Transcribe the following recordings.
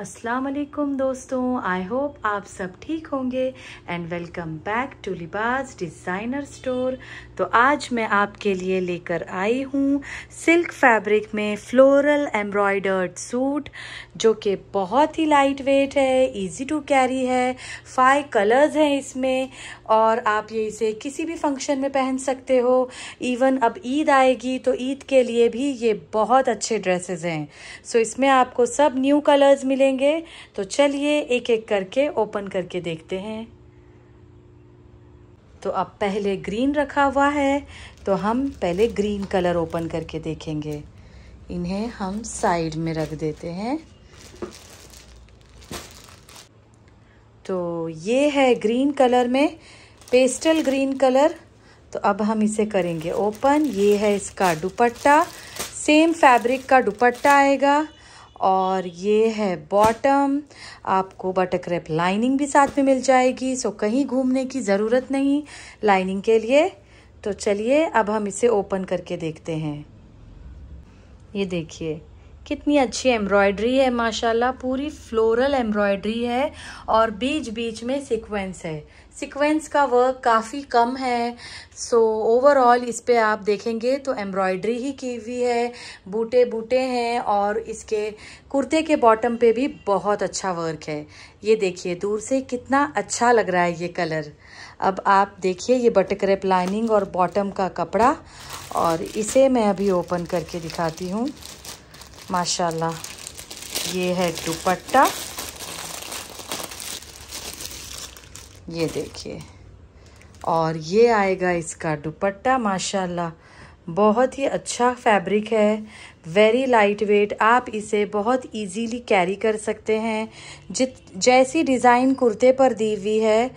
अस्सलाम वालेकुम दोस्तों आई होप आप सब ठीक होंगे and welcome back to Libas designer store तो आज मैं आपके लिए लेकर आई हूँ सिल्क फैब्रिक में फ्लोरल एम्ब्रॉयडर्ड सूट जो कि बहुत ही लाइट वेट है इजी टू कैरी है फाइव कलर्स हैं इसमें और आप ये इसे किसी भी फंक्शन में पहन सकते हो इवन अब ईद आएगी तो ईद के लिए भी ये बहुत अच्छे ड्रेसेस हैं सो so, इसमें आपको सब न्यू कलर्स मिले मिलेंगे तो चलिए एक एक करके ओपन करके देखते हैं तो अब पहले ग्रीन रखा हुआ है तो हम पहले ग्रीन कलर ओपन करके देखेंगे इन्हें हम साइड में रख देते हैं तो ये है ग्रीन कलर में पेस्टल ग्रीन कलर तो अब हम इसे करेंगे ओपन ये है इसका दुपट्टा सेम फैब्रिक का दुपट्टा आएगा और ये है बॉटम आपको बटर क्रेप लाइनिंग भी साथ में मिल जाएगी सो कहीं घूमने की ज़रूरत नहीं लाइनिंग के लिए तो चलिए अब हम इसे ओपन करके देखते हैं ये देखिए कितनी अच्छी एम्ब्रॉयडरी है माशाल्लाह पूरी फ्लोरल एम्ब्रॉयडरी है और बीच बीच में सीक्वेंस है सिक्वेंस का वर्क काफ़ी कम है सो so, ओवरऑल इस पर आप देखेंगे तो एम्ब्रॉयडरी ही की हुई है बूटे बूटे हैं और इसके कुर्ते के बॉटम पे भी बहुत अच्छा वर्क है ये देखिए दूर से कितना अच्छा लग रहा है ये कलर अब आप देखिए ये बटक्रेप लाइनिंग और बॉटम का कपड़ा और इसे मैं अभी ओपन करके दिखाती हूँ माशाल्लाह ये है दुपट्टा ये देखिए और ये आएगा इसका दुपट्टा माशाल्लाह बहुत ही अच्छा फैब्रिक है वेरी लाइट वेट आप इसे बहुत इजीली कैरी कर सकते हैं जित जैसी डिज़ाइन कुर्ते पर दी हुई है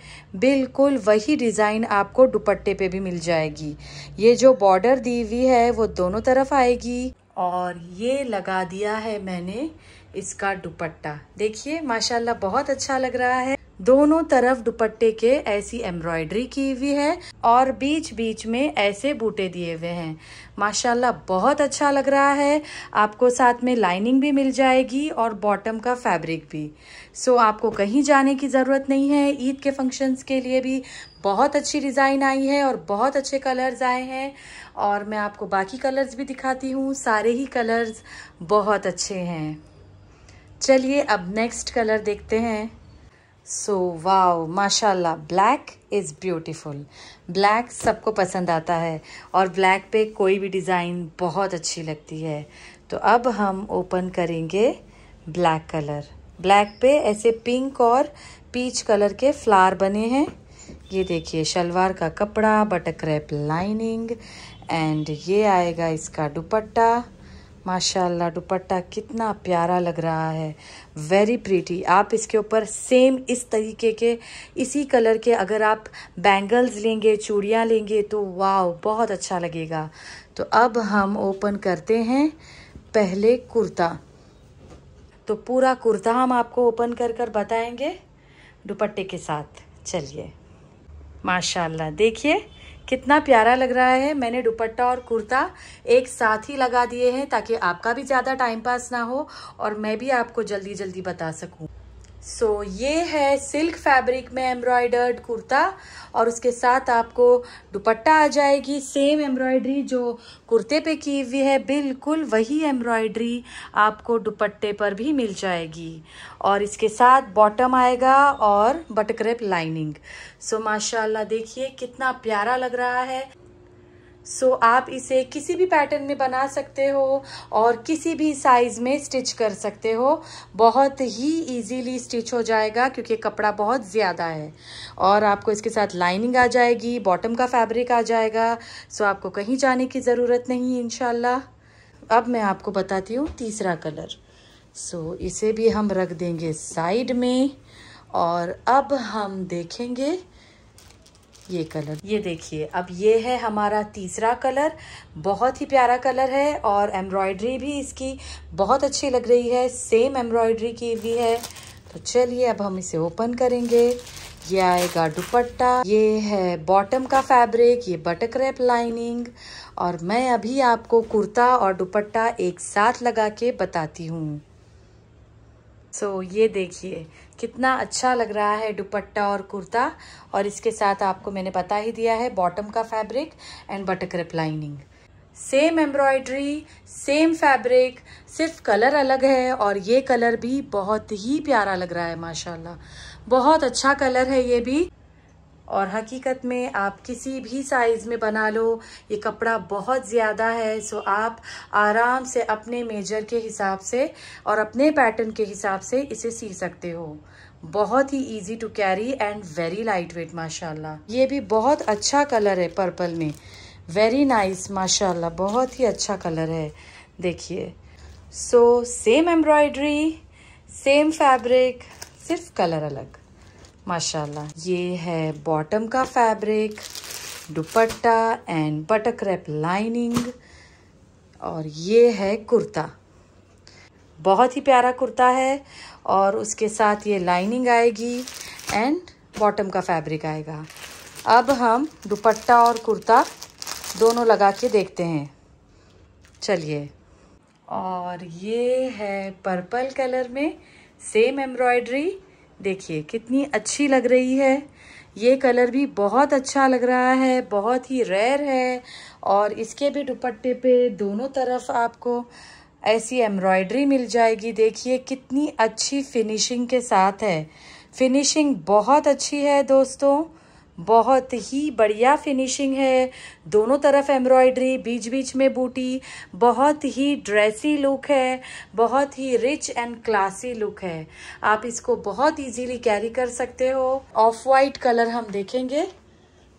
बिल्कुल वही डिज़ाइन आपको दुपट्टे पे भी मिल जाएगी ये जो बॉर्डर दी हुई है वो दोनों तरफ आएगी और ये लगा दिया है मैंने इसका दुपट्टा देखिए माशाल्लाह बहुत अच्छा लग रहा है दोनों तरफ दुपट्टे के ऐसी एम्ब्रॉयडरी की हुई है और बीच बीच में ऐसे बूटे दिए हुए हैं माशाल्लाह बहुत अच्छा लग रहा है आपको साथ में लाइनिंग भी मिल जाएगी और बॉटम का फैब्रिक भी सो आपको कहीं जाने की ज़रूरत नहीं है ईद के फंक्शंस के लिए भी बहुत अच्छी डिज़ाइन आई है और बहुत अच्छे कलर्स आए हैं और मैं आपको बाकी कलर्स भी दिखाती हूँ सारे ही कलर्स बहुत अच्छे हैं चलिए अब नेक्स्ट कलर देखते हैं सो वाओ माशाल्लाह ब्लैक इज़ ब्यूटीफुल ब्लैक सबको पसंद आता है और ब्लैक पे कोई भी डिज़ाइन बहुत अच्छी लगती है तो अब हम ओपन करेंगे ब्लैक कलर ब्लैक पे ऐसे पिंक और पीच कलर के फ्लावर बने हैं ये देखिए शलवार का कपड़ा रैप लाइनिंग एंड ये आएगा इसका दुपट्टा माशाल्लाह दुपट्टा कितना प्यारा लग रहा है वेरी प्रीटी आप इसके ऊपर सेम इस तरीके के इसी कलर के अगर आप बैंगल्स लेंगे चूड़ियाँ लेंगे तो वाह बहुत अच्छा लगेगा तो अब हम ओपन करते हैं पहले कुर्ता तो पूरा कुर्ता हम आपको ओपन कर कर बताएँगे दुपट्टे के साथ चलिए माशाल्लाह देखिए कितना प्यारा लग रहा है मैंने दुपट्टा और कुर्ता एक साथ ही लगा दिए हैं ताकि आपका भी ज़्यादा टाइम पास ना हो और मैं भी आपको जल्दी जल्दी बता सकूँ सो so, ये है सिल्क फैब्रिक में एम्ब्रॉयडर्ड कुर्ता और उसके साथ आपको दुपट्टा आ जाएगी सेम एम्ब्रॉयडरी जो कुर्ते पे की हुई है बिल्कुल वही एम्ब्रॉयडरी आपको दुपट्टे पर भी मिल जाएगी और इसके साथ बॉटम आएगा और बटक्रेप लाइनिंग सो so, माशाल्लाह देखिए कितना प्यारा लग रहा है सो so, आप इसे किसी भी पैटर्न में बना सकते हो और किसी भी साइज़ में स्टिच कर सकते हो बहुत ही इजीली स्टिच हो जाएगा क्योंकि कपड़ा बहुत ज़्यादा है और आपको इसके साथ लाइनिंग आ जाएगी बॉटम का फैब्रिक आ जाएगा सो so, आपको कहीं जाने की ज़रूरत नहीं इन अब मैं आपको बताती हूँ तीसरा कलर सो so, इसे भी हम रख देंगे साइड में और अब हम देखेंगे ये कलर ये देखिए अब ये है हमारा तीसरा कलर बहुत ही प्यारा कलर है और एम्ब्रॉयडरी भी इसकी बहुत अच्छी लग रही है सेम एम्ब्रॉयडरी की भी है तो चलिए अब हम इसे ओपन करेंगे ये आएगा दुपट्टा ये है बॉटम का फैब्रिक ये बटक रैप लाइनिंग और मैं अभी आपको कुर्ता और दुपट्टा एक साथ लगा के बताती हूँ सो so, ये देखिए कितना अच्छा लग रहा है दुपट्टा और कुर्ता और इसके साथ आपको मैंने बता ही दिया है बॉटम का fabric and butter crepe lining same embroidery same fabric सिर्फ कलर अलग है और ये कलर भी बहुत ही प्यारा लग रहा है माशाल्लाह बहुत अच्छा कलर है ये भी और हकीकत में आप किसी भी साइज़ में बना लो ये कपड़ा बहुत ज़्यादा है सो आप आराम से अपने मेजर के हिसाब से और अपने पैटर्न के हिसाब से इसे सी सकते हो बहुत ही easy to carry and very light weight माशाला ये भी बहुत अच्छा कलर है पर्पल में वेरी नाइस माशाल्लाह बहुत ही अच्छा कलर है देखिए so same embroidery same fabric सिर्फ कलर अलग माशाल्लाह ये है बॉटम का fabric dupatta and butter crepe lining और ये है कुर्ता बहुत ही प्यारा कुर्ता है और उसके साथ ये लाइनिंग आएगी एंड बॉटम का फैब्रिक आएगा अब हम दुपट्टा और कुर्ता दोनों लगा के देखते हैं चलिए और ये है पर्पल कलर में सेम एम्ब्रॉयडरी देखिए कितनी अच्छी लग रही है ये कलर भी बहुत अच्छा लग रहा है बहुत ही रेयर है और इसके भी दुपट्टे पे दोनों तरफ आपको ऐसी एम्ब्रॉयडरी मिल जाएगी देखिए कितनी अच्छी फिनिशिंग के साथ है फिनिशिंग बहुत अच्छी है दोस्तों बहुत ही बढ़िया फिनिशिंग है दोनों तरफ एम्ब्रॉयडरी बीच बीच में बूटी बहुत ही ड्रेसी लुक है बहुत ही रिच एंड क्लासी लुक है आप इसको बहुत इजीली कैरी कर सकते हो ऑफ वाइट कलर हम देखेंगे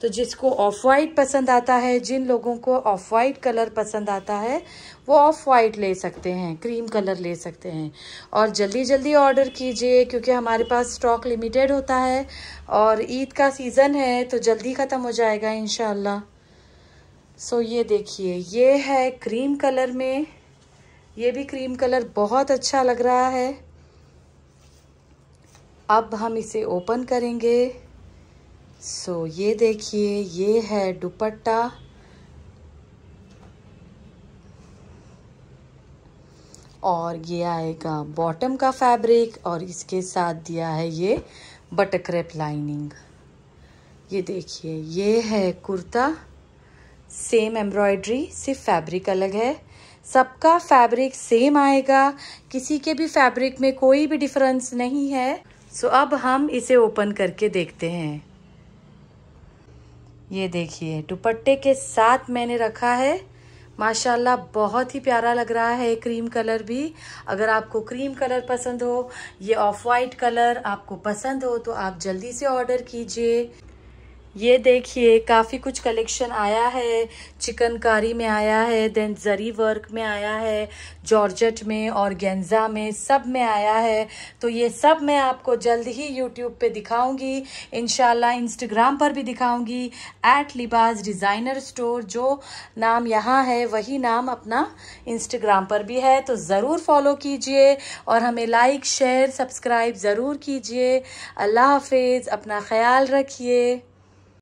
तो जिसको ऑफ वाइट पसंद आता है जिन लोगों को ऑफ वाइट कलर पसंद आता है वो ऑफ़ वाइट ले सकते हैं क्रीम कलर ले सकते हैं और जल्दी जल्दी ऑर्डर कीजिए क्योंकि हमारे पास स्टॉक लिमिटेड होता है और ईद का सीज़न है तो जल्दी ख़त्म हो जाएगा इन सो so, ये देखिए ये है क्रीम कलर में ये भी क्रीम कलर बहुत अच्छा लग रहा है अब हम इसे ओपन करेंगे सो so, ये देखिए ये है दुपट्टा और ये आएगा बॉटम का फैब्रिक और इसके साथ दिया है ये बटक्रैप लाइनिंग ये देखिए ये है कुर्ता सेम एम्ब्रॉयड्री सिर्फ फैब्रिक अलग है सबका फैब्रिक सेम आएगा किसी के भी फैब्रिक में कोई भी डिफरेंस नहीं है सो अब हम इसे ओपन करके देखते हैं ये देखिए दुपट्टे के साथ मैंने रखा है माशाल्लाह बहुत ही प्यारा लग रहा है क्रीम कलर भी अगर आपको क्रीम कलर पसंद हो ये ऑफ वाइट कलर आपको पसंद हो तो आप जल्दी से ऑर्डर कीजिए ये देखिए काफ़ी कुछ कलेक्शन आया है चिकनकारी में आया है देन जरी वर्क में आया है जॉर्जेट में और गेंजा में सब में आया है तो ये सब मैं आपको जल्द ही यूट्यूब पे दिखाऊंगी इनशाला इंस्टाग्राम पर भी दिखाऊंगी एट लिबास डिज़ाइनर स्टोर जो नाम यहाँ है वही नाम अपना इंस्टाग्राम पर भी है तो ज़रूर फॉलो कीजिए और हमें लाइक शेयर सब्सक्राइब ज़रूर कीजिए अल्लाह हाफिज़ अपना ख्याल रखिए